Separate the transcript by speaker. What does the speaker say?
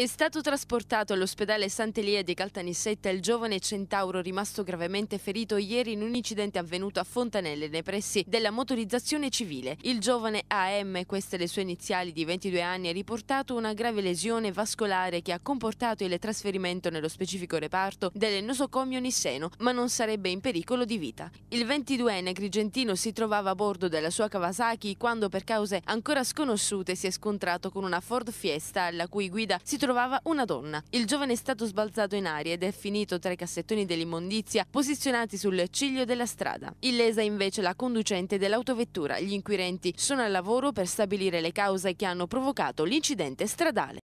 Speaker 1: È stato trasportato all'ospedale Sant'Elia di Caltanissetta il giovane centauro rimasto gravemente ferito ieri in un incidente avvenuto a Fontanelle nei pressi della motorizzazione civile. Il giovane AM, queste le sue iniziali di 22 anni, ha riportato una grave lesione vascolare che ha comportato il trasferimento nello specifico reparto del nosocomio Nisseno, ma non sarebbe in pericolo di vita. Il 22enne Grigentino si trovava a bordo della sua Kawasaki quando per cause ancora sconosciute si è scontrato con una Ford Fiesta alla cui guida si trovava trovava una donna. Il giovane è stato sbalzato in aria ed è finito tra i cassettoni dell'immondizia posizionati sul ciglio della strada. Illesa invece la conducente dell'autovettura. Gli inquirenti sono al lavoro per stabilire le cause che hanno provocato l'incidente stradale.